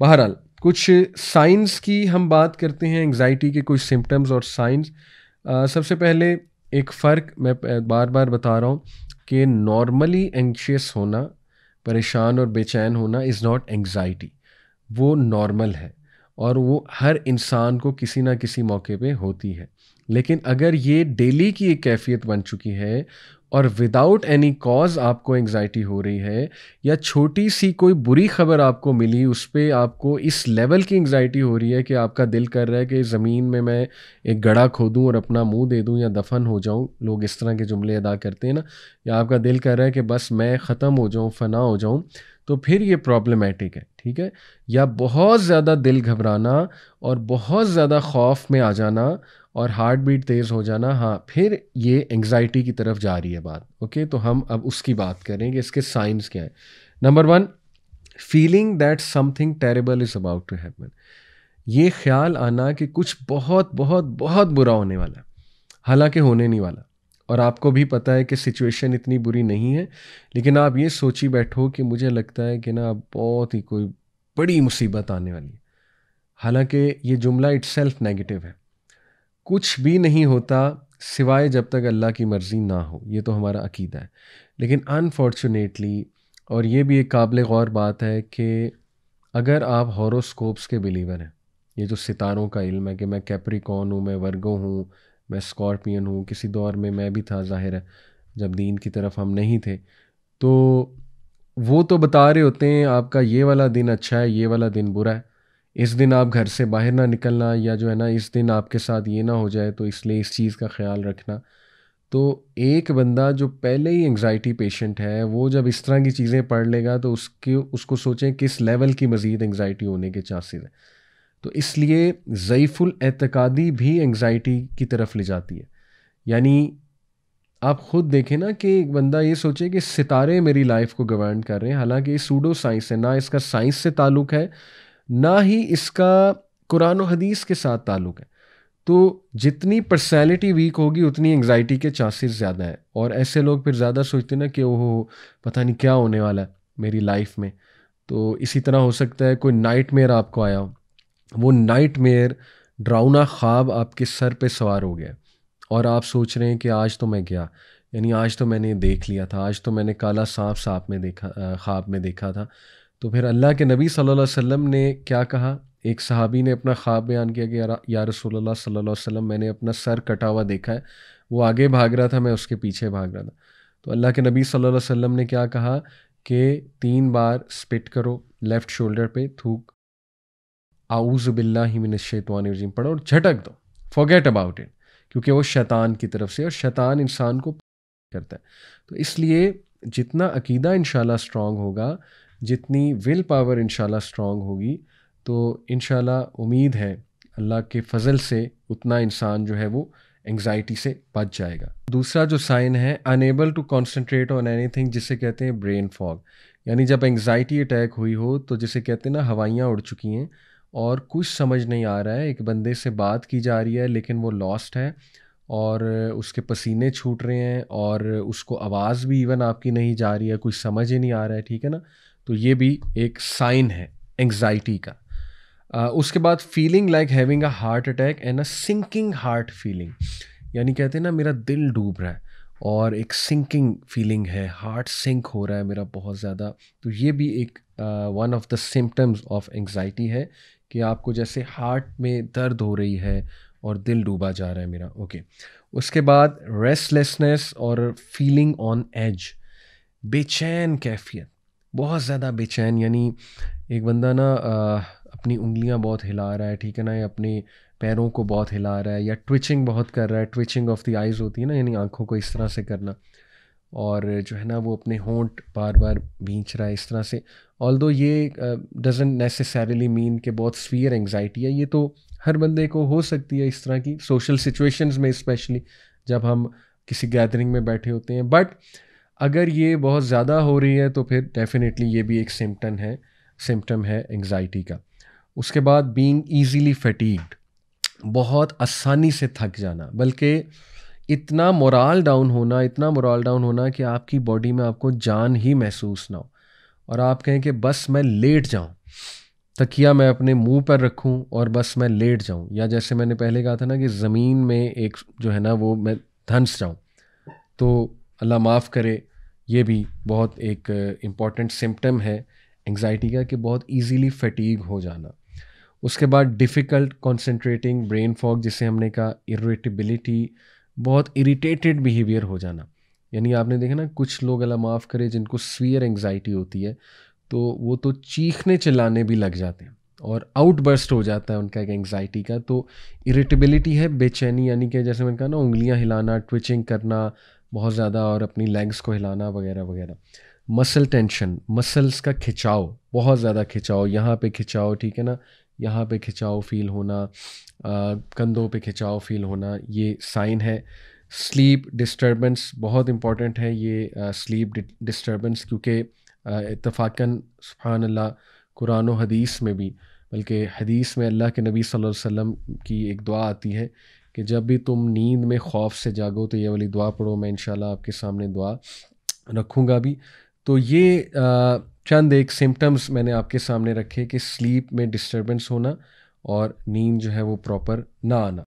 बहरहाल कुछ साइंस की हम बात करते हैं एंग्जाइटी के कुछ सिम्टम्स और साइंस सबसे पहले एक फ़र्क मैं बार बार बता रहा हूँ कि नॉर्मली एंक्शियस होना परेशान और बेचैन होना इज़ नॉट एंग्जाइटी वो नॉर्मल है और वो हर इंसान को किसी ना किसी मौके पे होती है लेकिन अगर ये डेली की एक कैफियत बन चुकी है और विदाउट एनी कॉज आपको एंग्जाइटी हो रही है या छोटी सी कोई बुरी खबर आपको मिली उस पर आपको इस लेवल की एंग्जाइटी हो रही है कि आपका दिल कर रहा है कि ज़मीन में मैं एक गड़ा खोदूँ और अपना मुंह दे दूँ या दफन हो जाऊँ लोग इस तरह के जुमले अदा करते हैं ना या आपका दिल कर रहा है कि बस मैं ख़त्म हो जाऊँ फना हो जाऊँ तो फिर ये प्रॉब्लमेटिक है ठीक है या बहुत ज़्यादा दिल घबराना और बहुत ज़्यादा खौफ में आ जाना और हार्ट बीट तेज़ हो जाना हाँ फिर ये एंग्जाइटी की तरफ जा रही है बात ओके तो हम अब उसकी बात करें कि इसके साइंस क्या हैं number one feeling that something terrible is about to happen ये ख्याल आना कि कुछ बहुत बहुत बहुत बुरा होने वाला है हालांकि होने नहीं वाला और आपको भी पता है कि सिचुएशन इतनी बुरी नहीं है लेकिन आप ये सोची बैठो कि मुझे लगता है कि ना बहुत ही कोई बड़ी मुसीबत आने वाली है हालांकि ये जुमला इट सेल्फ नेगेटिव है कुछ भी नहीं होता सिवाय जब तक अल्लाह की मर्ज़ी ना हो ये तो हमारा अकीदा है लेकिन अनफॉर्चुनेटली और ये भी एक काबिल गौर बात है कि अगर आप हॉरोस्कोप्स के बिलीवर हैं ये जो सितारों का इल्म है कि मैं कैप्रिकॉन हूँ मैं वर्गो हूँ मैं स्कॉर्पियन हूँ किसी दौर में मैं भी था ज़ाहिर है जब दीन की तरफ हम नहीं थे तो वो तो बता रहे होते हैं आपका ये वाला दिन अच्छा है ये वाला दिन बुरा है इस दिन आप घर से बाहर ना निकलना या जो है ना इस दिन आपके साथ ये ना हो जाए तो इसलिए इस चीज़ का ख्याल रखना तो एक बंदा जो पहले ही एंग्जाइटी पेशेंट है वो जब इस तरह की चीज़ें पढ़ लेगा तो उसके उसको सोचें किस लेवल की मज़ीद एंग्जाइटी होने के चांसेस हैं तो इसलिए ज़यीफ़ुल एतकादी भी एंग्ज़ाइटी की तरफ ले जाती है यानी आप खुद देखें ना कि एक बंदा ये सोचे कि सितारे मेरी लाइफ को गवर्न कर रहे हैं हालांकि ये सूडो साइंस है ना इसका साइंस से ताल्लुक़ है ना ही इसका कुरान हदीस के साथ ताल्लुक़ है तो जितनी पर्सनैलिटी वीक होगी उतनी एंग्जाइटी के चांसेस ज़्यादा हैं और ऐसे लोग फिर ज़्यादा सोचते ना कि ओहो पता नहीं क्या होने वाला है मेरी लाइफ में तो इसी तरह हो सकता है कोई नाइट आपको आया हो वो नाइट मेयर डरावना ख्वाब आपके सर पे सवार हो गया और आप सोच रहे हैं कि आज तो मैं गया यानी आज तो मैंने देख लिया था आज तो मैंने काला सांप सांप में देखा ख्वाब में देखा था तो फिर अल्लाह के नबी सल्लल्लाहु अलैहि वसल्लम ने क्या कहा एक सहाबी ने अपना ख्वाब बयान किया कि या रसूल सल्ला वसम मैंने अपना सर कटा हुआ देखा है वो आगे भाग रहा था मैं उसके पीछे भाग रहा था तो अल्लाह के नबी सल्लल्लाहु अलैहि वसल्लम ने क्या कहा कि तीन बार स्पिट करो लेफ़्ट शोल्डर पे थूक आऊज़बिल्लाशैतवानजीम पढ़ो और झटक दो फॉरगेट अबाउट इट क्योंकि वो शैतान की तरफ से और शैतान इंसान को करता है तो इसलिए जितना अकीदा इन स्ट्रांग होगा जितनी विल पावर इन स्ट्रांग होगी तो इन उम्मीद है अल्लाह के फजल से उतना इंसान जो है वो एंग्जाइटी से बच जाएगा दूसरा जो साइन है unable to concentrate on thing जिसे कहते हैं ब्रेन फॉग यानी जब एंग्जाइटी अटैक हुई हो तो जिसे कहते हैं ना हवाइयाँ उड़ चुकी हैं और कुछ समझ नहीं आ रहा है एक बंदे से बात की जा रही है लेकिन वो लॉस्ट है और उसके पसीने छूट रहे हैं और उसको आवाज़ भी इवन आपकी नहीं जा रही है कुछ समझ ही नहीं आ रहा है ठीक है ना तो ये भी एक साइन है एंग्जाइटी का आ, उसके बाद feeling like having a heart attack and a sinking heart feeling यानी कहते हैं ना मेरा दिल डूब रहा है और एक सिंकिंग फीलिंग है हार्ट सिंक हो रहा है मेरा बहुत ज़्यादा तो ये भी एक one of the symptoms of anxiety है कि आपको जैसे हार्ट में दर्द हो रही है और दिल डूबा जा रहा है मेरा ओके उसके बाद रेस्टलेसनेस और फीलिंग ऑन एज बेचैन कैफियत बहुत ज़्यादा बेचैन यानी एक बंदा ना अपनी उंगलियां बहुत हिला रहा है ठीक है ना या अपने पैरों को बहुत हिला रहा है या ट्विचिंग बहुत कर रहा है ट्विचिंग ऑफ द आइज़ होती है ना यानी आँखों को इस तरह से करना और जो है ना वो अपने होंठ बार बार भींच रहा है इस तरह से ऑल दो ये डजेंट नेसेसरली मीन के बहुत स्वीयर एंगजाइटी है ये तो हर बंदे को हो सकती है इस तरह की सोशल सिचुएशंस में स्पेशली जब हम किसी गैदरिंग में बैठे होते हैं बट अगर ये बहुत ज़्यादा हो रही है तो फिर डेफिनेटली ये भी एक सिम्टम है सिम्टम है एंगजाइटी का उसके बाद बींग ईज़ीली फटीग्ड बहुत आसानी से थक जाना बल्कि इतना मोराल डाउन होना इतना मोराल डाउन होना कि आपकी बॉडी में आपको जान ही महसूस ना हो और आप कहें कि बस मैं लेट जाऊं तकिया मैं अपने मुंह पर रखूं और बस मैं लेट जाऊं या जैसे मैंने पहले कहा था ना कि ज़मीन में एक जो है ना वो मैं धंस जाऊं तो अल्लाह माफ़ करे ये भी बहुत एक इम्पॉर्टेंट सिम्टम है एंग्जाइटी का कि बहुत ईजीली फटीग हो जाना उसके बाद डिफ़िकल्ट कॉन्सेंट्रेटिंग ब्रेन फॉग जिसे हमने कहा इरिटेबिलिटी बहुत इरिटेटेड बिहेवियर हो जाना यानी आपने देखा ना कुछ लोग अला माफ़ करे जिनको स्वीयर एंगजाइटी होती है तो वो तो चीखने चिल्लाने भी लग जाते हैं और आउटबर्स्ट हो जाता है उनका एक एंगजाइटी का तो इरिटेबिलिटी है बेचैनी यानी कि जैसे मैंने कहा ना उंगलियां हिलाना ट्विचिंग करना बहुत ज़्यादा और अपनी लेग्स को हिलाना वगैरह वगैरह मसल टेंशन मसल्स का खिंचाव बहुत ज़्यादा खिंचाव यहाँ पे खिंचाव ठीक है ना यहाँ पे खिंचाव फील होना कंधों पे खिंचाव फील होना ये साइन है स्लीप डिस्टर्बेंस बहुत इम्पॉर्टेंट है ये स्लीप डिस्टर्बेंस क्योंकि इतफ़ाक़न सुबहान अल्लाह कुरान हदीस में भी बल्कि हदीस में अल्लाह के नबी सल्लल्लाहु अलैहि वसल्लम की एक दुआ आती है कि जब भी तुम नींद में खौफ से जागो तो ये वाली दुआ पढ़ो मैं इन आपके सामने दुआ रखूँगा भी तो ये चंद एक सिम्टम्स मैंने आपके सामने रखे कि स्लीप में डिस्टर्बेंस होना और नींद जो है वो प्रॉपर ना आना